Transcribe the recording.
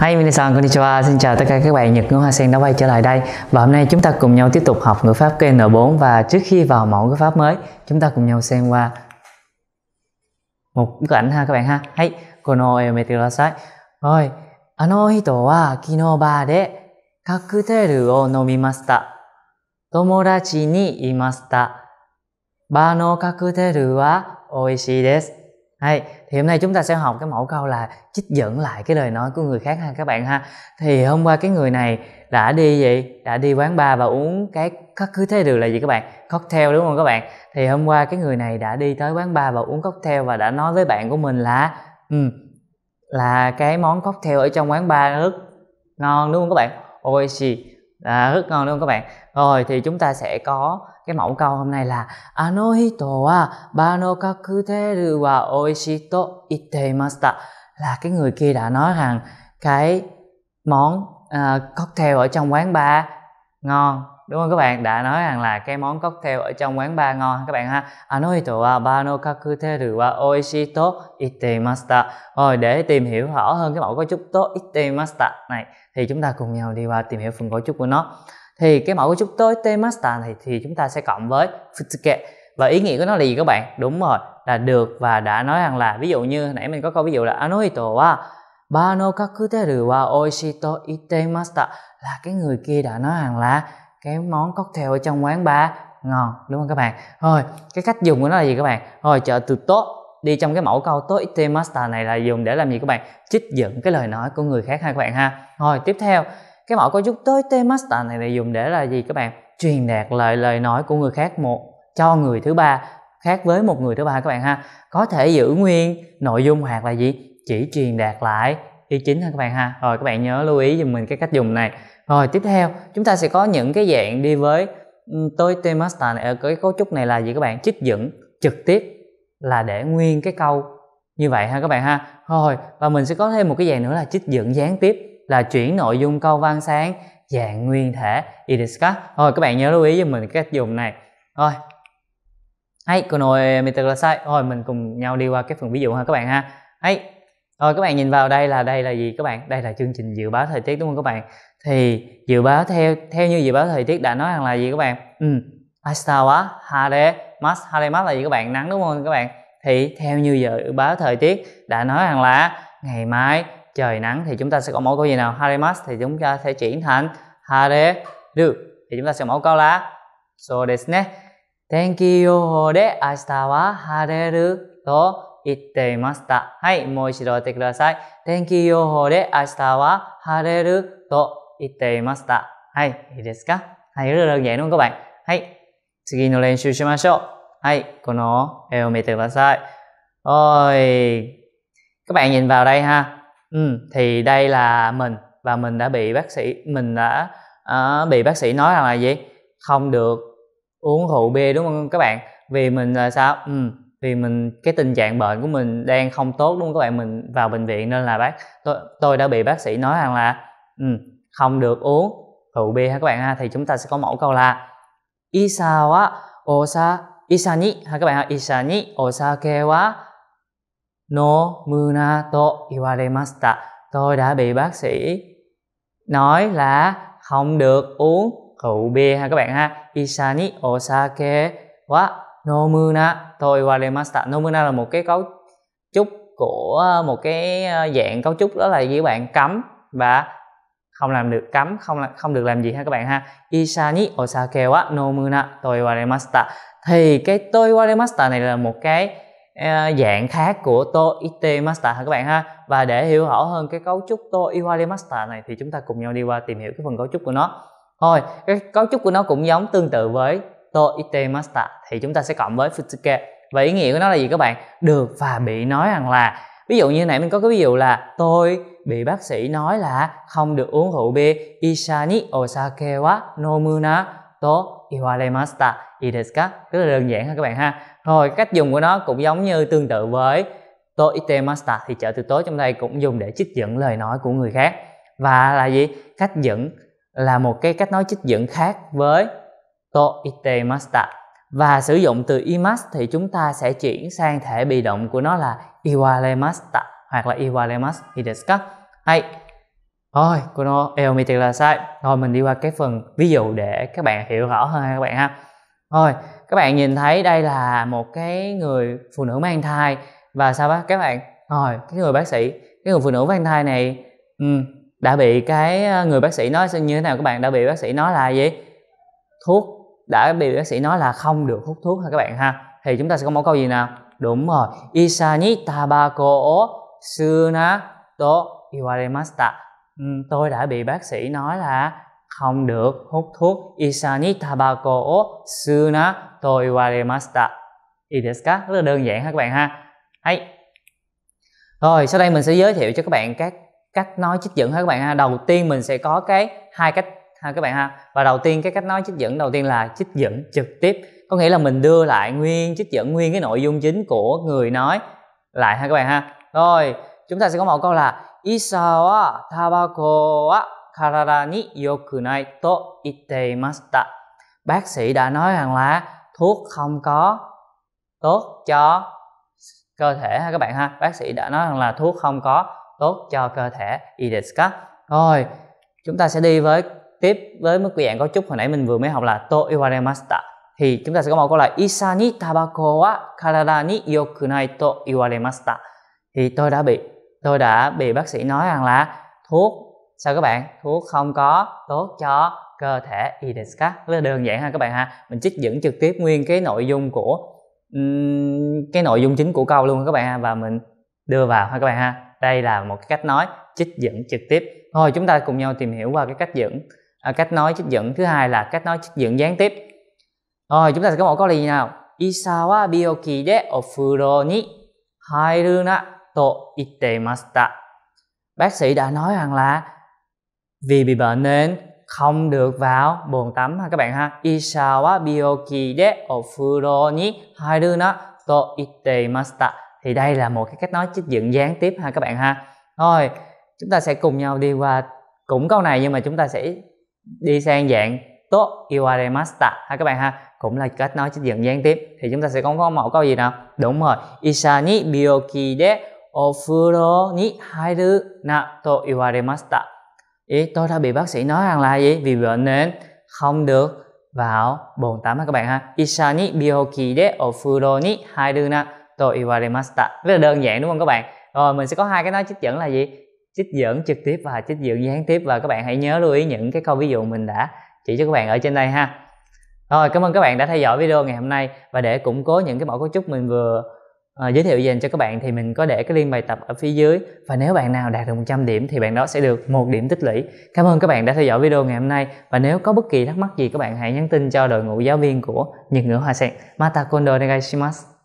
Hi minasan konnichiwa, xin chào tất cả các bạn Nhật ngữ Hoa Sen đã quay trở lại đây Và hôm nay chúng ta cùng nhau tiếp tục học ngữ pháp KN4 Và trước khi vào mẫu ngữ pháp mới Chúng ta cùng nhau xem qua một bức ảnh ha các bạn ha Hãy, kono e omete kudasai Rồi, ano hito wa kinoba de cocktail o nomimasta Tomodachi ni imasta Ba no cocktail wa oishii desu hay, thì hôm nay chúng ta sẽ học cái mẫu câu là trích dẫn lại cái lời nói của người khác ha các bạn ha. Thì hôm qua cái người này đã đi vậy Đã đi quán bar và uống cái các cứ thế được là gì các bạn? Cocktail đúng không các bạn? Thì hôm qua cái người này đã đi tới quán bar và uống cocktail và đã nói với bạn của mình là um, là cái món cocktail ở trong quán bar rất ngon đúng không các bạn? Oishi. À, rất ngon đúng không các bạn? Rồi thì chúng ta sẽ có cái mẫu câu hôm nay là ano hito wa ba no kakuteru wa oishito to ittemashita là cái người kia đã nói rằng cái món uh, cocktail ở trong quán bar ngon đúng không các bạn đã nói rằng là cái món cocktail ở trong quán bar ngon các bạn ha ano hito wa ba no kakuteru wa oishito to ittemashita rồi để tìm hiểu rõ hơn cái mẫu cấu trúc to ittemashita này thì chúng ta cùng nhau đi qua tìm hiểu phần cấu trúc của nó thì cái mẫu cấu trúc tối t master này thì chúng ta sẽ cộng với Fitsuke và ý nghĩa của nó là gì các bạn đúng rồi là được và đã nói rằng là ví dụ như nãy mình có câu ví dụ là anoito wa bano kakuteru wa oishito itemaster là cái người kia đã nói rằng là cái món cocktail ở trong quán bar ngon đúng không các bạn rồi cái cách dùng của nó là gì các bạn rồi chợ từ tốt đi trong cái mẫu câu tốt itemaster này là dùng để làm gì các bạn trích dẫn cái lời nói của người khác hai các bạn ha rồi tiếp theo cái mẫu cấu trúc tới temasta này là dùng để là gì các bạn truyền đạt lời lời nói của người khác một cho người thứ ba khác với một người thứ ba các bạn ha có thể giữ nguyên nội dung hoặc là gì chỉ truyền đạt lại ý chính ha các bạn ha rồi các bạn nhớ lưu ý dùng mình cái cách dùng này rồi tiếp theo chúng ta sẽ có những cái dạng đi với tôi temasta này ở ờ, cái cấu trúc này là gì các bạn trích dẫn trực tiếp là để nguyên cái câu như vậy ha các bạn ha rồi và mình sẽ có thêm một cái dạng nữa là trích dẫn gián tiếp là chuyển nội dung câu văn sáng dạng nguyên thể idiska rồi các bạn nhớ lưu ý cho mình cách dùng này rồi hãy cô nội là sai. rồi mình cùng nhau đi qua cái phần ví dụ ha các bạn ha hãy rồi các bạn nhìn vào đây là đây là gì các bạn đây là chương trình dự báo thời tiết đúng không các bạn thì dự báo theo theo như dự báo thời tiết đã nói rằng là gì các bạn ừ astawa hare mas hare mas là gì các bạn nắng đúng không các bạn thì theo như dự báo thời tiết đã nói rằng là ngày mai trời nắng thì chúng ta sẽ có mẫu câu gì nào Harimas thì chúng ta sẽ chuyển thành hareru thì chúng ta sẽ mẫu câu là so ne. tenki yoho de ashita wa hareru to ittemashita hai mou ichiro yatte kudasai tenki yoho de ashita wa hareru to ittemashita hai いいですか hay rất là đơn giản đúng không các bạn hay các bạn nhìn vào đây ha ừ, thì đây là mình và mình đã bị bác sĩ mình đã uh, bị bác sĩ nói rằng là gì không được uống rượu bia đúng không các bạn vì mình là sao ừ, vì mình cái tình trạng bệnh của mình đang không tốt đúng không các bạn mình vào bệnh viện nên là bác tôi, tôi đã bị bác sĩ nói rằng là ừ, không được uống rượu bia ha các bạn ha thì chúng ta sẽ có mẫu câu là isa osa isani ha các bạn ha isani ni osake wa no to iwaremasta tôi đã bị bác sĩ nói là không được uống rượu bia ha các bạn ha isani osake wa nomuna tôi iwaremasta nomuna là một cái cấu trúc của một cái ờ, dạng cấu trúc đó là gì bạn cấm và không làm được cấm không không được làm gì ha các bạn ha isani osake wa nomuna tôi iwaremasta thì cái tôi iwaremasta này là một cái Ờ, dạng khác của to it master hả các bạn ha và để hiểu rõ hơn cái cấu trúc to it master này thì chúng ta cùng nhau đi qua tìm hiểu cái phần cấu trúc của nó thôi cái cấu trúc của nó cũng giống tương tự với to it master thì chúng ta sẽ cộng với futsuke và ý nghĩa của nó là gì các bạn được và bị nói rằng là ví dụ như nãy mình có cái ví dụ là tôi bị bác sĩ nói là không được uống rượu bia isha ni osake wa nomuna to iwalemashita ideska rất là đơn giản ha các bạn ha rồi cách dùng của nó cũng giống như tương tự với to itemashita thì trợ từ tối trong đây cũng dùng để trích dẫn lời nói của người khác và là gì cách dẫn là một cái cách nói trích dẫn khác với to itemashita và sử dụng từ imas thì chúng ta sẽ chuyển sang thể bị động của nó là iwalemashita hoặc là iwalemashita ideska hay Thôi, cô nó eo mi thiệt là sai. Thôi mình đi qua cái phần ví dụ để các bạn hiểu rõ hơn các bạn ha. Thôi, các bạn nhìn thấy đây là một cái người phụ nữ mang thai và sao bác các bạn? Rồi, cái người bác sĩ, cái người phụ nữ mang thai này ừ, đã bị cái ờ, người bác sĩ nói như thế nào các bạn đã bị bác sĩ nói là gì? Thuốc đã bị bác sĩ nói là không được hút thuốc ha các bạn ha. Thì chúng ta sẽ có mẫu câu gì nào? Đúng rồi. isani ni tabako o to iwaremashita Ừ, tôi đã bị bác sĩ nói là không được hút thuốc isani tabako o suna toiwarimashita ideska rất là đơn giản ha các bạn ha hay rồi sau đây mình sẽ giới thiệu cho các bạn các cách nói trích dẫn ha các bạn ha đầu tiên mình sẽ có cái hai cách ha các bạn ha và đầu tiên cái cách nói trích dẫn đầu tiên là trích dẫn trực tiếp có nghĩa là mình đưa lại nguyên trích dẫn nguyên cái nội dung chính của người nói lại ha các bạn ha rồi chúng ta sẽ có một câu là イサはタバコは体に良くないと言っていました。Bác sĩ đã nói rằng là thuốc không có tốt cho cơ thể ha các bạn ha. Bác sĩ đã nói rằng là thuốc không có tốt cho cơ thể. Ideska. Rồi, chúng ta sẽ đi với tiếp với mức quy dạng cấu trúc hồi nãy mình vừa mới học là to iwaremasta. Thì chúng ta sẽ có một câu là isa ni tabako wa karada ni yokunai to iwaremasta. Thì tôi đã bị tôi đã bị bác sĩ nói rằng là thuốc sao các bạn thuốc không có tốt cho cơ thể y rất là đơn giản ha các bạn ha mình trích dẫn trực tiếp nguyên cái nội dung của um, cái nội dung chính của câu luôn các bạn ha và mình đưa vào ha các bạn ha đây là một cái cách nói trích dẫn trực tiếp thôi chúng ta cùng nhau tìm hiểu qua cái cách dẫn à, cách nói trích dẫn thứ hai là cách nói trích dẫn gián tiếp rồi chúng ta sẽ có một câu gì nào Isawa bioki de o furo ni hairu na Bác sĩ đã nói rằng là vì bị bệnh nên không được vào bồn tắm ha các bạn ha. Ishawa bioki de ofuro ni haru na to itte imashita. Thì đây là một cái cách nói trích dẫn gián tiếp ha các bạn ha. Thôi, chúng ta sẽ cùng nhau đi qua cũng câu này nhưng mà chúng ta sẽ đi sang dạng to iwaremashita ha các bạn ha cũng là cách nói trích dẫn gián tiếp thì chúng ta sẽ có mẫu câu gì nào đúng rồi Isani ni bioki de お風呂に入るなと言われました。Ý, tôi đã bị bác sĩ nói rằng là gì? Vì bệnh nên không được vào bồn tắm các bạn ha. Isha ni bioki de o ofuro ni hairu na to iwarimashita. Rất là đơn giản đúng không các bạn? Rồi mình sẽ có hai cái nói trích dẫn là gì? Trích dẫn trực tiếp và trích dẫn gián tiếp và các bạn hãy nhớ lưu ý những cái câu ví dụ mình đã chỉ cho các bạn ở trên đây ha. Rồi cảm ơn các bạn đã theo dõi video ngày hôm nay và để củng cố những cái mẫu cấu trúc mình vừa à, giới thiệu dành cho các bạn thì mình có để cái link bài tập ở phía dưới và nếu bạn nào đạt được 100 điểm thì bạn đó sẽ được một điểm tích lũy cảm ơn các bạn đã theo dõi video ngày hôm nay và nếu có bất kỳ thắc mắc gì các bạn hãy nhắn tin cho đội ngũ giáo viên của Nhật ngữ Hoa Sen Mata Kondo Negashimasu